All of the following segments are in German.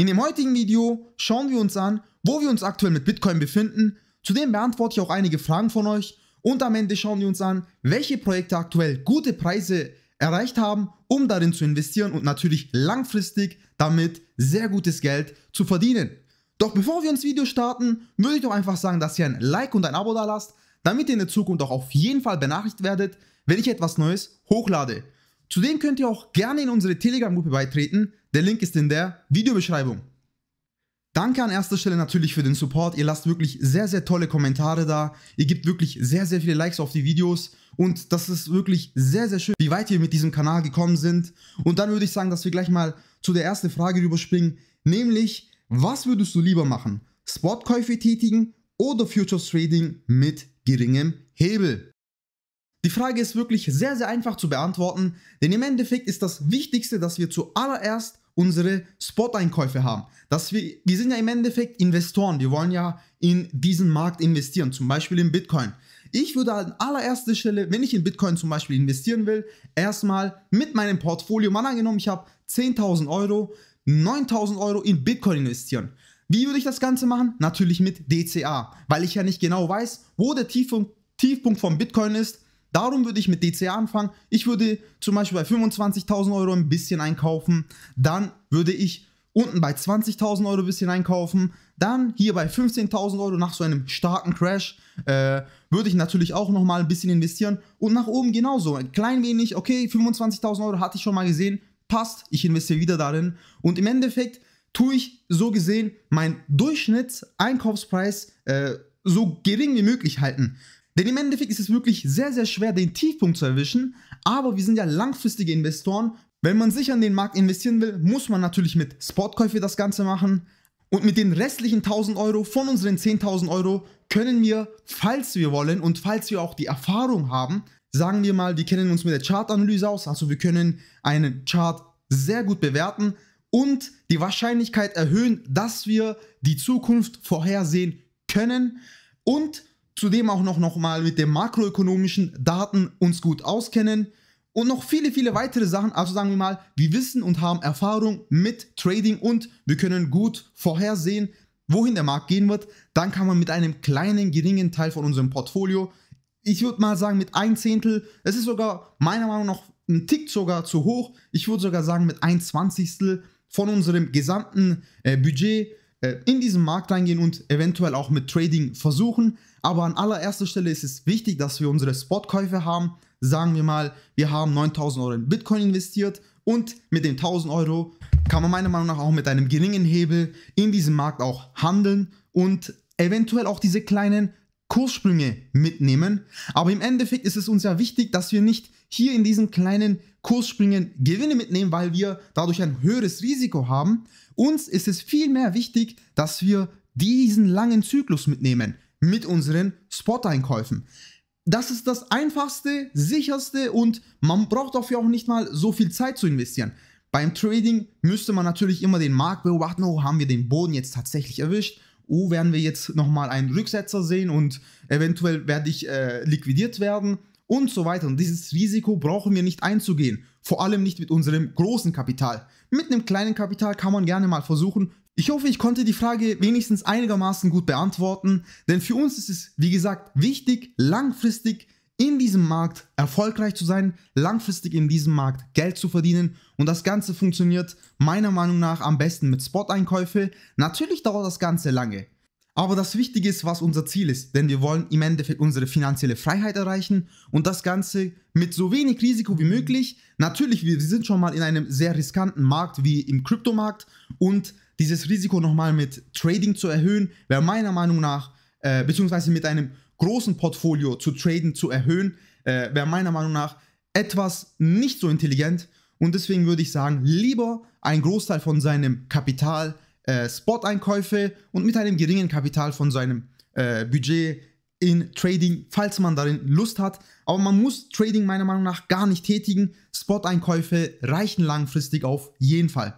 In dem heutigen Video schauen wir uns an, wo wir uns aktuell mit Bitcoin befinden, zudem beantworte ich auch einige Fragen von euch und am Ende schauen wir uns an, welche Projekte aktuell gute Preise erreicht haben, um darin zu investieren und natürlich langfristig damit sehr gutes Geld zu verdienen. Doch bevor wir ins Video starten, würde ich doch einfach sagen, dass ihr ein Like und ein Abo da lasst, damit ihr in der Zukunft auch auf jeden Fall benachrichtigt werdet, wenn ich etwas Neues hochlade. Zudem könnt ihr auch gerne in unsere Telegram-Gruppe beitreten. Der Link ist in der Videobeschreibung. Danke an erster Stelle natürlich für den Support. Ihr lasst wirklich sehr, sehr tolle Kommentare da. Ihr gebt wirklich sehr, sehr viele Likes auf die Videos. Und das ist wirklich sehr, sehr schön, wie weit wir mit diesem Kanal gekommen sind. Und dann würde ich sagen, dass wir gleich mal zu der ersten Frage rüberspringen. Nämlich, was würdest du lieber machen? Spotkäufe tätigen oder Futures Trading mit geringem Hebel? Die Frage ist wirklich sehr, sehr einfach zu beantworten, denn im Endeffekt ist das Wichtigste, dass wir zuallererst unsere Spot-Einkäufe haben. Dass wir, wir sind ja im Endeffekt Investoren, wir wollen ja in diesen Markt investieren, zum Beispiel in Bitcoin. Ich würde an allererster Stelle, wenn ich in Bitcoin zum Beispiel investieren will, erstmal mit meinem Portfolio, mal angenommen, ich habe 10.000 Euro, 9.000 Euro in Bitcoin investieren. Wie würde ich das Ganze machen? Natürlich mit DCA, weil ich ja nicht genau weiß, wo der Tiefpunkt, Tiefpunkt von Bitcoin ist Darum würde ich mit DCA anfangen. Ich würde zum Beispiel bei 25.000 Euro ein bisschen einkaufen. Dann würde ich unten bei 20.000 Euro ein bisschen einkaufen. Dann hier bei 15.000 Euro nach so einem starken Crash äh, würde ich natürlich auch nochmal ein bisschen investieren. Und nach oben genauso. Ein klein wenig, okay, 25.000 Euro hatte ich schon mal gesehen. Passt, ich investiere wieder darin. Und im Endeffekt tue ich so gesehen meinen Durchschnittseinkaufspreis äh, so gering wie möglich halten. Denn im Endeffekt ist es wirklich sehr, sehr schwer, den Tiefpunkt zu erwischen, aber wir sind ja langfristige Investoren. Wenn man sich an den Markt investieren will, muss man natürlich mit Spotkäufe das Ganze machen. Und mit den restlichen 1000 Euro von unseren 10.000 Euro können wir, falls wir wollen und falls wir auch die Erfahrung haben, sagen wir mal, wir kennen uns mit der Chartanalyse aus, also wir können einen Chart sehr gut bewerten und die Wahrscheinlichkeit erhöhen, dass wir die Zukunft vorhersehen können. Und zudem auch noch, noch mal mit den makroökonomischen Daten uns gut auskennen und noch viele, viele weitere Sachen. Also sagen wir mal, wir wissen und haben Erfahrung mit Trading und wir können gut vorhersehen, wohin der Markt gehen wird. Dann kann man mit einem kleinen, geringen Teil von unserem Portfolio, ich würde mal sagen mit ein Zehntel, es ist sogar meiner Meinung nach ein Tick sogar zu hoch. Ich würde sogar sagen mit ein Zwanzigstel von unserem gesamten äh, Budget äh, in diesen Markt reingehen und eventuell auch mit Trading versuchen. Aber an allererster Stelle ist es wichtig, dass wir unsere Spotkäufe haben. Sagen wir mal, wir haben 9000 Euro in Bitcoin investiert und mit den 1000 Euro kann man meiner Meinung nach auch mit einem geringen Hebel in diesem Markt auch handeln und eventuell auch diese kleinen Kurssprünge mitnehmen. Aber im Endeffekt ist es uns ja wichtig, dass wir nicht hier in diesen kleinen Kurssprüngen Gewinne mitnehmen, weil wir dadurch ein höheres Risiko haben. Uns ist es vielmehr wichtig, dass wir diesen langen Zyklus mitnehmen mit unseren Spot-Einkäufen. Das ist das einfachste, sicherste und man braucht dafür auch nicht mal so viel Zeit zu investieren. Beim Trading müsste man natürlich immer den Markt beobachten, oh, haben wir den Boden jetzt tatsächlich erwischt? Oh, werden wir jetzt nochmal einen Rücksetzer sehen und eventuell werde ich äh, liquidiert werden und so weiter. Und dieses Risiko brauchen wir nicht einzugehen, vor allem nicht mit unserem großen Kapital. Mit einem kleinen Kapital kann man gerne mal versuchen, ich hoffe, ich konnte die Frage wenigstens einigermaßen gut beantworten, denn für uns ist es, wie gesagt, wichtig, langfristig in diesem Markt erfolgreich zu sein, langfristig in diesem Markt Geld zu verdienen und das Ganze funktioniert meiner Meinung nach am besten mit Spot-Einkäufe. Natürlich dauert das Ganze lange, aber das Wichtige ist, was unser Ziel ist, denn wir wollen im Endeffekt unsere finanzielle Freiheit erreichen und das Ganze mit so wenig Risiko wie möglich. Natürlich, wir sind schon mal in einem sehr riskanten Markt wie im Kryptomarkt und dieses Risiko nochmal mit Trading zu erhöhen, wäre meiner Meinung nach, äh, beziehungsweise mit einem großen Portfolio zu traden, zu erhöhen, äh, wäre meiner Meinung nach etwas nicht so intelligent. Und deswegen würde ich sagen, lieber einen Großteil von seinem Kapital äh, Spot-Einkäufe und mit einem geringen Kapital von seinem äh, Budget in Trading, falls man darin Lust hat. Aber man muss Trading meiner Meinung nach gar nicht tätigen. Spot-Einkäufe reichen langfristig auf jeden Fall.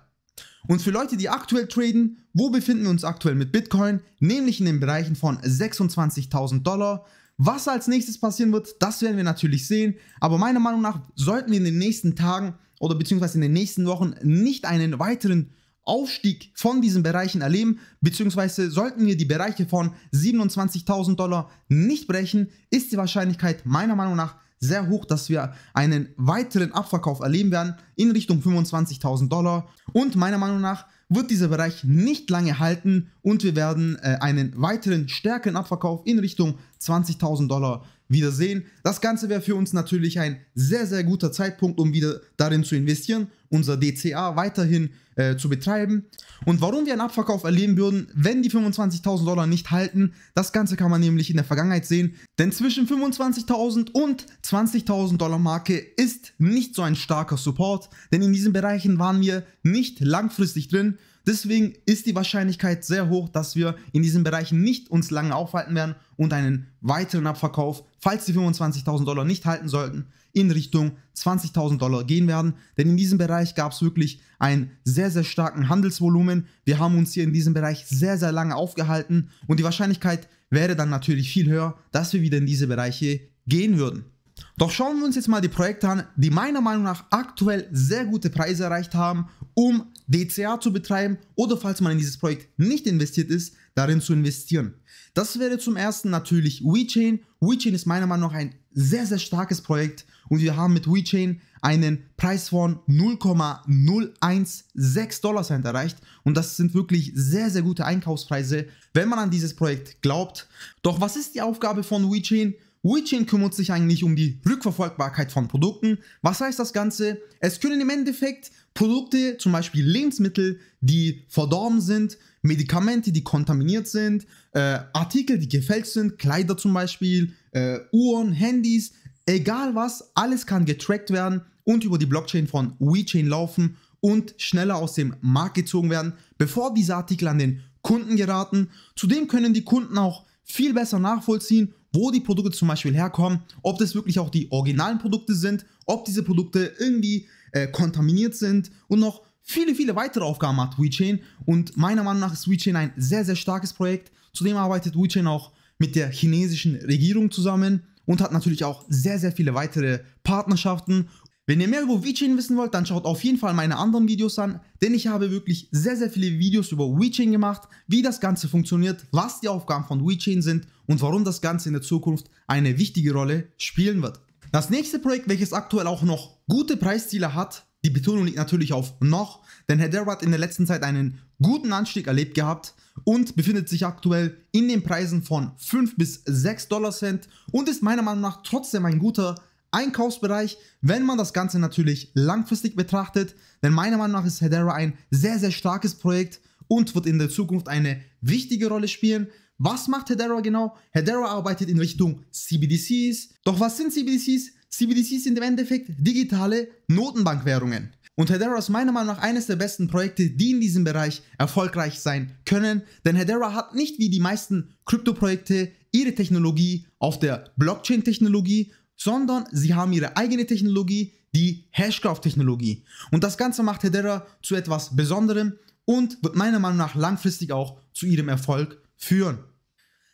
Und für Leute, die aktuell traden, wo befinden wir uns aktuell mit Bitcoin? Nämlich in den Bereichen von 26.000 Dollar. Was als nächstes passieren wird, das werden wir natürlich sehen. Aber meiner Meinung nach sollten wir in den nächsten Tagen oder beziehungsweise in den nächsten Wochen nicht einen weiteren Aufstieg von diesen Bereichen erleben, beziehungsweise sollten wir die Bereiche von 27.000 Dollar nicht brechen, ist die Wahrscheinlichkeit meiner Meinung nach sehr hoch, dass wir einen weiteren Abverkauf erleben werden in Richtung 25.000 Dollar. Und meiner Meinung nach wird dieser Bereich nicht lange halten und wir werden äh, einen weiteren stärkeren Abverkauf in Richtung 20.000 Dollar wiedersehen. Das Ganze wäre für uns natürlich ein sehr, sehr guter Zeitpunkt, um wieder darin zu investieren, unser DCA weiterhin äh, zu betreiben. Und warum wir einen Abverkauf erleben würden, wenn die 25.000 Dollar nicht halten, das Ganze kann man nämlich in der Vergangenheit sehen. Denn zwischen 25.000 und 20.000 Dollar Marke ist nicht so ein starker Support, denn in diesen Bereichen waren wir nicht langfristig drin. Deswegen ist die Wahrscheinlichkeit sehr hoch, dass wir in diesen Bereichen nicht uns lange aufhalten werden und einen weiteren Abverkauf, falls die 25.000 Dollar nicht halten sollten, in Richtung 20.000 Dollar gehen werden. Denn in diesem Bereich gab es wirklich ein sehr, sehr starken Handelsvolumen. Wir haben uns hier in diesem Bereich sehr, sehr lange aufgehalten und die Wahrscheinlichkeit wäre dann natürlich viel höher, dass wir wieder in diese Bereiche gehen würden. Doch schauen wir uns jetzt mal die Projekte an, die meiner Meinung nach aktuell sehr gute Preise erreicht haben, um DCA zu betreiben oder falls man in dieses Projekt nicht investiert ist, darin zu investieren. Das wäre zum ersten natürlich WeChain. WeChain ist meiner Meinung nach ein sehr, sehr starkes Projekt und wir haben mit WeChain einen Preis von 0,016 Dollar Cent erreicht und das sind wirklich sehr, sehr gute Einkaufspreise, wenn man an dieses Projekt glaubt. Doch was ist die Aufgabe von WeChain? WeChain kümmert sich eigentlich um die Rückverfolgbarkeit von Produkten. Was heißt das Ganze? Es können im Endeffekt Produkte, zum Beispiel Lebensmittel, die verdorben sind, Medikamente, die kontaminiert sind, äh, Artikel, die gefälscht sind, Kleider zum Beispiel, äh, Uhren, Handys, egal was, alles kann getrackt werden und über die Blockchain von WeChain laufen und schneller aus dem Markt gezogen werden, bevor diese Artikel an den Kunden geraten. Zudem können die Kunden auch viel besser nachvollziehen, wo die Produkte zum Beispiel herkommen, ob das wirklich auch die originalen Produkte sind, ob diese Produkte irgendwie äh, kontaminiert sind und noch viele, viele weitere Aufgaben hat WeChain. Und meiner Meinung nach ist WeChain ein sehr, sehr starkes Projekt. Zudem arbeitet WeChain auch mit der chinesischen Regierung zusammen und hat natürlich auch sehr, sehr viele weitere Partnerschaften wenn ihr mehr über WeChain wissen wollt, dann schaut auf jeden Fall meine anderen Videos an, denn ich habe wirklich sehr, sehr viele Videos über WeChain gemacht, wie das Ganze funktioniert, was die Aufgaben von WeChain sind und warum das Ganze in der Zukunft eine wichtige Rolle spielen wird. Das nächste Projekt, welches aktuell auch noch gute Preisziele hat, die Betonung liegt natürlich auf noch, denn Hedera hat in der letzten Zeit einen guten Anstieg erlebt gehabt und befindet sich aktuell in den Preisen von 5 bis 6 Dollar Cent und ist meiner Meinung nach trotzdem ein guter Einkaufsbereich, wenn man das Ganze natürlich langfristig betrachtet. Denn meiner Meinung nach ist Hedera ein sehr, sehr starkes Projekt und wird in der Zukunft eine wichtige Rolle spielen. Was macht Hedera genau? Hedera arbeitet in Richtung CBDCs. Doch was sind CBDCs? CBDCs sind im Endeffekt digitale Notenbankwährungen. Und Hedera ist meiner Meinung nach eines der besten Projekte, die in diesem Bereich erfolgreich sein können, denn Hedera hat nicht wie die meisten Krypto-Projekte ihre Technologie auf der Blockchain-Technologie, sondern sie haben ihre eigene Technologie, die Hashgraph-Technologie. Und das Ganze macht Hedera zu etwas Besonderem und wird meiner Meinung nach langfristig auch zu ihrem Erfolg führen.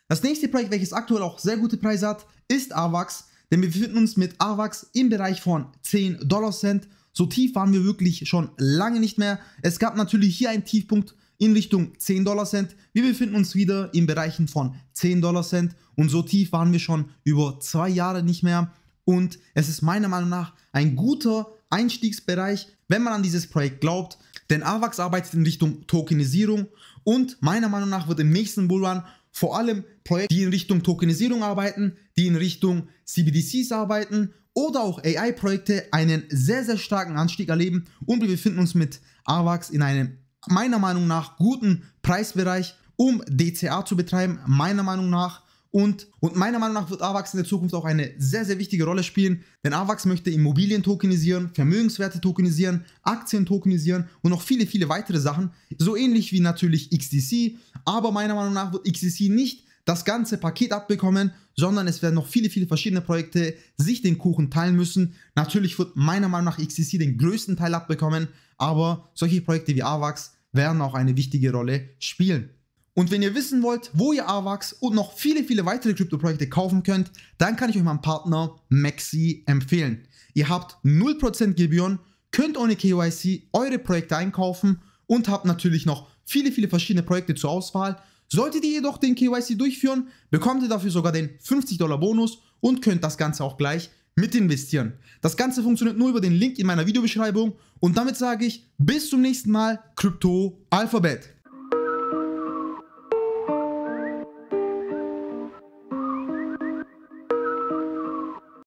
Das nächste Projekt, welches aktuell auch sehr gute Preise hat, ist AVAX, denn wir befinden uns mit AVAX im Bereich von 10 Dollar Cent. So tief waren wir wirklich schon lange nicht mehr. Es gab natürlich hier einen Tiefpunkt in Richtung 10 Dollar Cent. Wir befinden uns wieder in Bereichen von 10 Dollar Cent und so tief waren wir schon über zwei Jahre nicht mehr. Und es ist meiner Meinung nach ein guter Einstiegsbereich, wenn man an dieses Projekt glaubt, denn AVAX arbeitet in Richtung Tokenisierung und meiner Meinung nach wird im nächsten Bullrun vor allem Projekte, die in Richtung Tokenisierung arbeiten, die in Richtung CBDCs arbeiten oder auch AI-Projekte einen sehr, sehr starken Anstieg erleben und wir befinden uns mit AVAX in einem meiner Meinung nach guten Preisbereich, um DCA zu betreiben, meiner Meinung nach. Und, und meiner Meinung nach wird AVAX in der Zukunft auch eine sehr, sehr wichtige Rolle spielen, denn AVAX möchte Immobilien tokenisieren, Vermögenswerte tokenisieren, Aktien tokenisieren und noch viele, viele weitere Sachen, so ähnlich wie natürlich XDC, aber meiner Meinung nach wird XDC nicht das ganze Paket abbekommen, sondern es werden noch viele, viele verschiedene Projekte sich den Kuchen teilen müssen. Natürlich wird meiner Meinung nach XDC den größten Teil abbekommen, aber solche Projekte wie AVAX werden auch eine wichtige Rolle spielen. Und wenn ihr wissen wollt, wo ihr AVAX und noch viele, viele weitere Krypto-Projekte kaufen könnt, dann kann ich euch meinen Partner Maxi empfehlen. Ihr habt 0% Gebühren, könnt ohne KYC eure Projekte einkaufen und habt natürlich noch viele, viele verschiedene Projekte zur Auswahl. Solltet ihr jedoch den KYC durchführen, bekommt ihr dafür sogar den 50 Dollar Bonus und könnt das Ganze auch gleich mit investieren. Das Ganze funktioniert nur über den Link in meiner Videobeschreibung und damit sage ich bis zum nächsten Mal Krypto Alphabet.